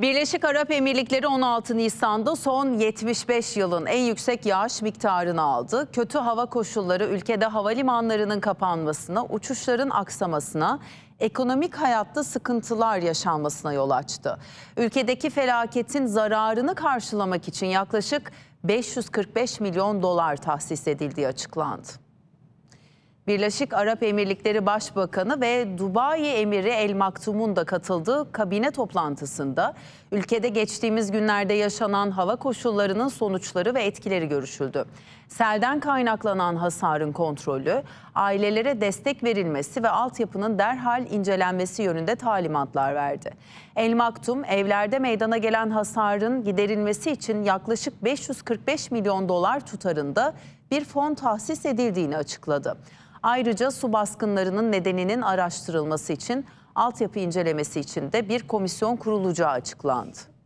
Birleşik Arap Emirlikleri 16 Nisan'da son 75 yılın en yüksek yağış miktarını aldı. Kötü hava koşulları ülkede havalimanlarının kapanmasına, uçuşların aksamasına, ekonomik hayatta sıkıntılar yaşanmasına yol açtı. Ülkedeki felaketin zararını karşılamak için yaklaşık 545 milyon dolar tahsis edildiği açıklandı. Birleşik Arap Emirlikleri Başbakanı ve Dubai Emiri El Maktum'un da katıldığı kabine toplantısında ülkede geçtiğimiz günlerde yaşanan hava koşullarının sonuçları ve etkileri görüşüldü. Selden kaynaklanan hasarın kontrolü, ailelere destek verilmesi ve altyapının derhal incelenmesi yönünde talimatlar verdi. El Maktum, evlerde meydana gelen hasarın giderilmesi için yaklaşık 545 milyon dolar tutarında bir fon tahsis edildiğini açıkladı. Ayrıca su baskınlarının nedeninin araştırılması için altyapı incelemesi için de bir komisyon kurulacağı açıklandı.